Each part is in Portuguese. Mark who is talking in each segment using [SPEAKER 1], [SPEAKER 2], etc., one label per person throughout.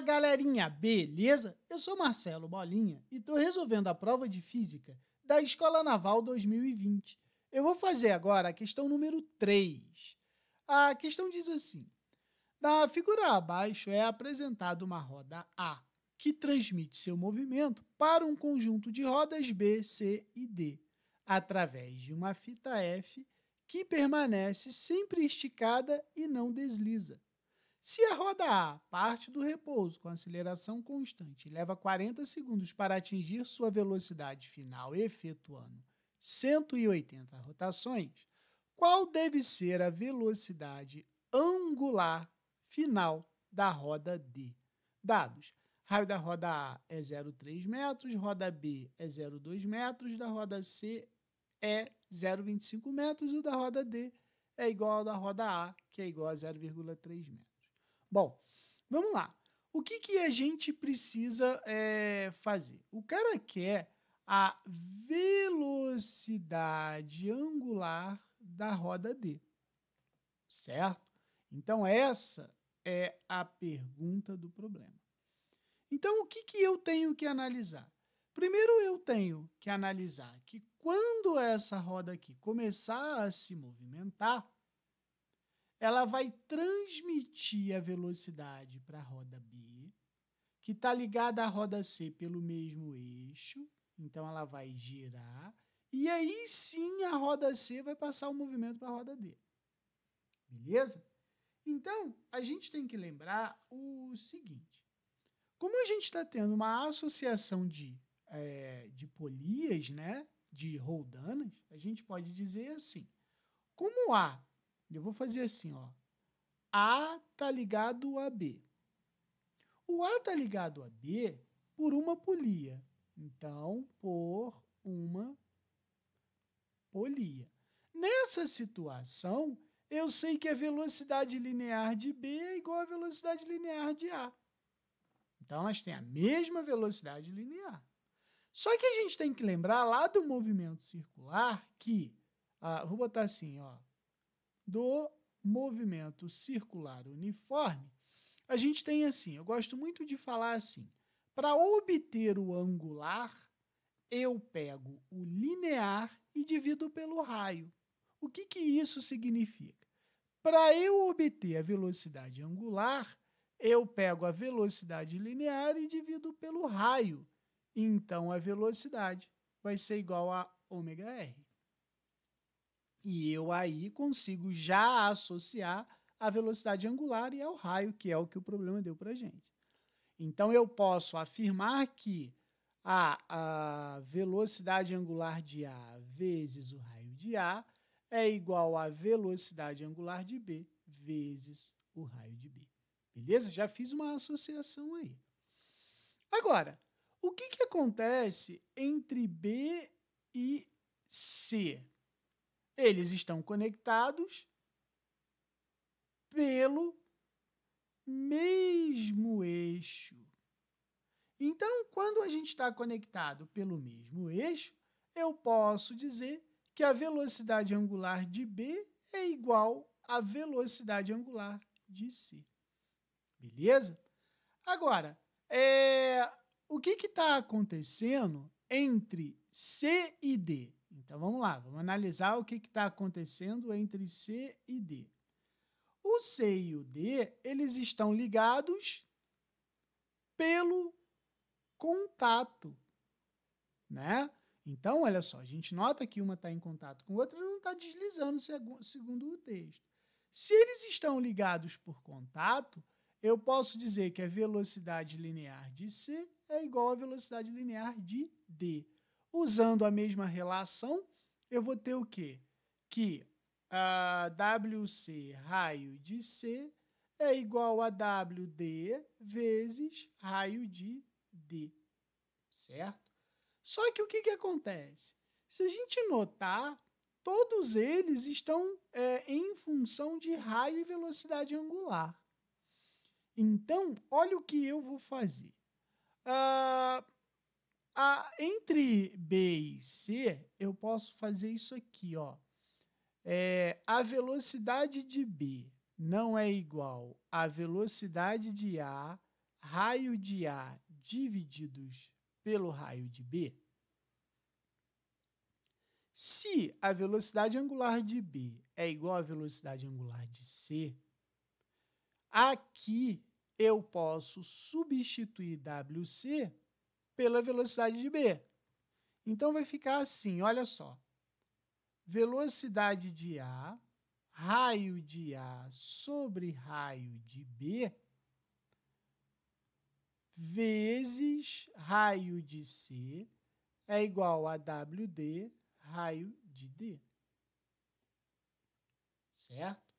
[SPEAKER 1] Fala galerinha, beleza? Eu sou Marcelo Bolinha e estou resolvendo a prova de física da Escola Naval 2020. Eu vou fazer agora a questão número 3. A questão diz assim: Na figura abaixo é apresentada uma roda A, que transmite seu movimento para um conjunto de rodas B, C e D, através de uma fita F que permanece sempre esticada e não desliza. Se a roda A parte do repouso com aceleração constante e leva 40 segundos para atingir sua velocidade final efetuando 180 rotações, qual deve ser a velocidade angular final da roda D? Dados: raio da roda A é 0,3 metros, roda B é 0,2 metros, da roda C é 0,25 metros e o da roda D é igual ao da roda A, que é igual a 0,3 metros. Bom, vamos lá. O que, que a gente precisa é, fazer? O cara quer a velocidade angular da roda D, certo? Então, essa é a pergunta do problema. Então, o que, que eu tenho que analisar? Primeiro, eu tenho que analisar que quando essa roda aqui começar a se movimentar, ela vai transmitir a velocidade para a roda B, que está ligada à roda C pelo mesmo eixo, então ela vai girar, e aí sim a roda C vai passar o movimento para a roda D. Beleza? Então, a gente tem que lembrar o seguinte: como a gente está tendo uma associação de, é, de polias, né, de roldanas, a gente pode dizer assim: como A eu vou fazer assim, ó. A tá ligado a B. O A tá ligado a B por uma polia. Então, por uma polia. Nessa situação, eu sei que a é velocidade linear de B é igual à velocidade linear de A. Então, elas têm a mesma velocidade linear. Só que a gente tem que lembrar lá do movimento circular que, ah, vou botar assim, ó, do movimento circular uniforme, a gente tem assim, eu gosto muito de falar assim, para obter o angular, eu pego o linear e divido pelo raio. O que, que isso significa? Para eu obter a velocidade angular, eu pego a velocidade linear e divido pelo raio. Então a velocidade vai ser igual a ωr. E eu aí consigo já associar a velocidade angular e ao raio, que é o que o problema deu para a gente. Então eu posso afirmar que a, a velocidade angular de A vezes o raio de A é igual à velocidade angular de B vezes o raio de B. Beleza? Já fiz uma associação aí. Agora, o que, que acontece entre B e C? Eles estão conectados pelo mesmo eixo. Então, quando a gente está conectado pelo mesmo eixo, eu posso dizer que a velocidade angular de B é igual à velocidade angular de C. Beleza? Agora, é, o que está acontecendo entre C e D? Então vamos lá, vamos analisar o que está acontecendo entre C e D. O C e o D, eles estão ligados pelo contato, né? Então, olha só, a gente nota que uma está em contato com outra, não está deslizando segundo o texto. Se eles estão ligados por contato, eu posso dizer que a velocidade linear de C é igual à velocidade linear de D. Usando a mesma relação, eu vou ter o quê? Que a WC raio de C é igual a WD vezes raio de D, certo? Só que o que, que acontece? Se a gente notar, todos eles estão é, em função de raio e velocidade angular. Então, olha o que eu vou fazer. Ah, a, entre B e C, eu posso fazer isso aqui, ó. É, a velocidade de B não é igual à velocidade de A, raio de A divididos pelo raio de B. Se a velocidade angular de B é igual à velocidade angular de C, aqui eu posso substituir WC pela velocidade de B. Então vai ficar assim, olha só. Velocidade de A, raio de A sobre raio de B, vezes raio de C é igual a WD raio de D. Certo?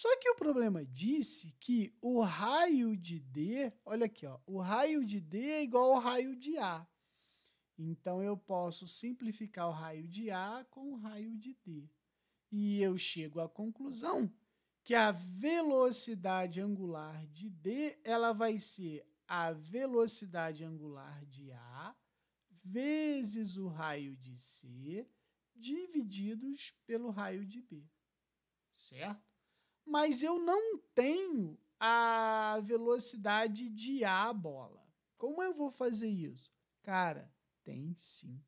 [SPEAKER 1] Só que o problema disse que o raio de D, olha aqui, ó, o raio de D é igual ao raio de A. Então eu posso simplificar o raio de A com o raio de D. E eu chego à conclusão que a velocidade angular de D ela vai ser a velocidade angular de A vezes o raio de C divididos pelo raio de B. Certo? mas eu não tenho a velocidade de a bola. Como eu vou fazer isso? Cara, tem sim.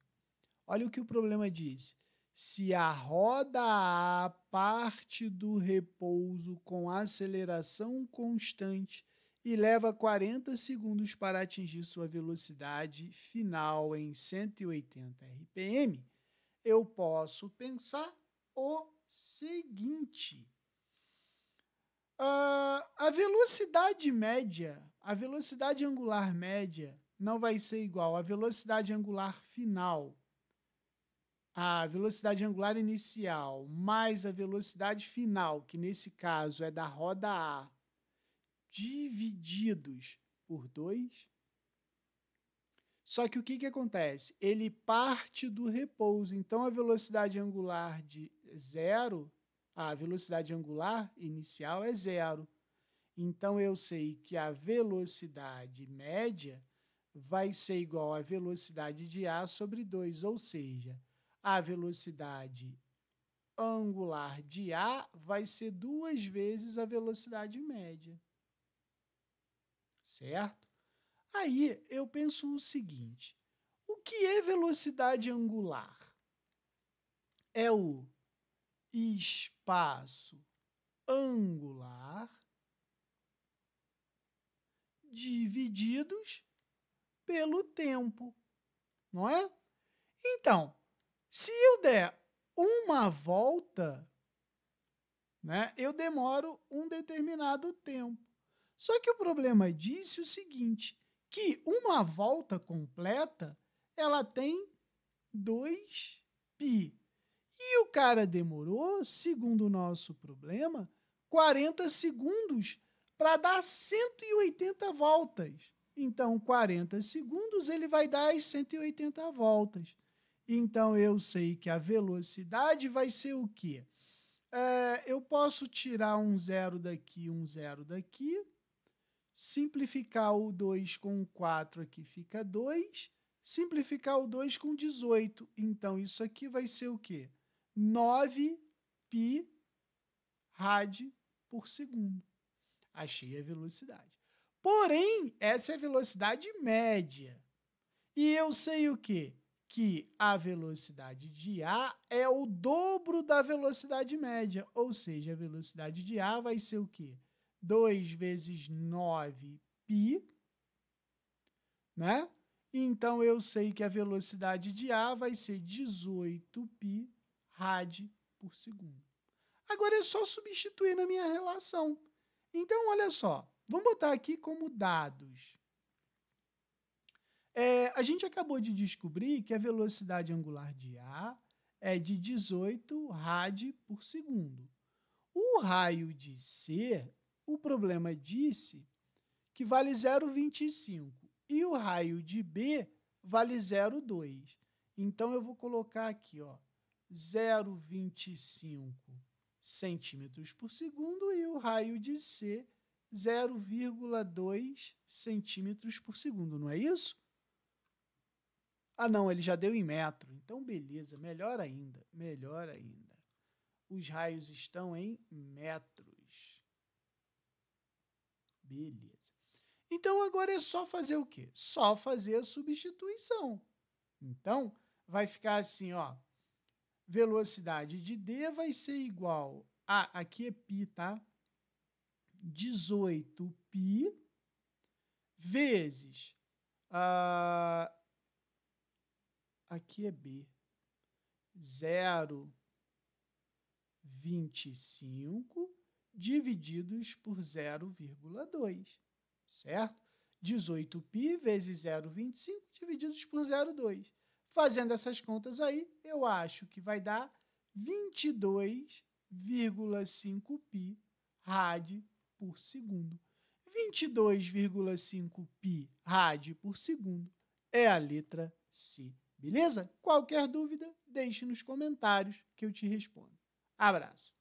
[SPEAKER 1] Olha o que o problema diz. Se a roda A parte do repouso com aceleração constante e leva 40 segundos para atingir sua velocidade final em 180 RPM, eu posso pensar o seguinte: Uh, a velocidade média, a velocidade angular média não vai ser igual à velocidade angular final. A velocidade angular inicial mais a velocidade final, que nesse caso é da roda A, divididos por 2. Só que o que, que acontece? Ele parte do repouso. Então, a velocidade angular de zero a velocidade angular inicial é zero. Então eu sei que a velocidade média vai ser igual à velocidade de A sobre 2, ou seja, a velocidade angular de A vai ser duas vezes a velocidade média. Certo? Aí eu penso o seguinte: o que é velocidade angular? É o espaço angular divididos pelo tempo, não é? Então, se eu der uma volta, né, eu demoro um determinado tempo. Só que o problema disse é o seguinte, que uma volta completa, ela tem 2π. E o cara demorou, segundo o nosso problema, 40 segundos para dar 180 voltas. Então, 40 segundos ele vai dar as 180 voltas. Então, eu sei que a velocidade vai ser o quê? É, eu posso tirar um zero daqui, um zero daqui, simplificar o 2 com 4 aqui fica 2, simplificar o 2 com 18. Então, isso aqui vai ser o quê? 9 pi rad por segundo. Achei a velocidade. Porém, essa é a velocidade média. E eu sei o quê? Que a velocidade de A é o dobro da velocidade média. Ou seja, a velocidade de A vai ser o quê? 2 vezes 9 pi, né? Então, eu sei que a velocidade de A vai ser 18 pi rad por segundo. Agora é só substituir na minha relação. Então, olha só, vamos botar aqui como dados. É, a gente acabou de descobrir que a velocidade angular de A é de 18 rad por segundo. O raio de C, o problema disse que vale 0,25 e o raio de B vale 0,2. Então eu vou colocar aqui, ó, 0,25 centímetros por segundo e o raio de C 0,2 centímetros por segundo, não é isso? Ah, não, ele já deu em metro. Então, beleza, melhor ainda, melhor ainda. Os raios estão em metros. Beleza. Então, agora é só fazer o quê? Só fazer a substituição. Então, vai ficar assim, ó velocidade de D vai ser igual a, aqui é π, tá? 18π vezes, uh, aqui é B, 0,25 divididos por 0,2, certo? 18π vezes 0,25 divididos por 0,2. Fazendo essas contas aí, eu acho que vai dar 22,5 pi rad por segundo. 22,5 pi rad por segundo é a letra C. Beleza? Qualquer dúvida, deixe nos comentários que eu te respondo. Abraço.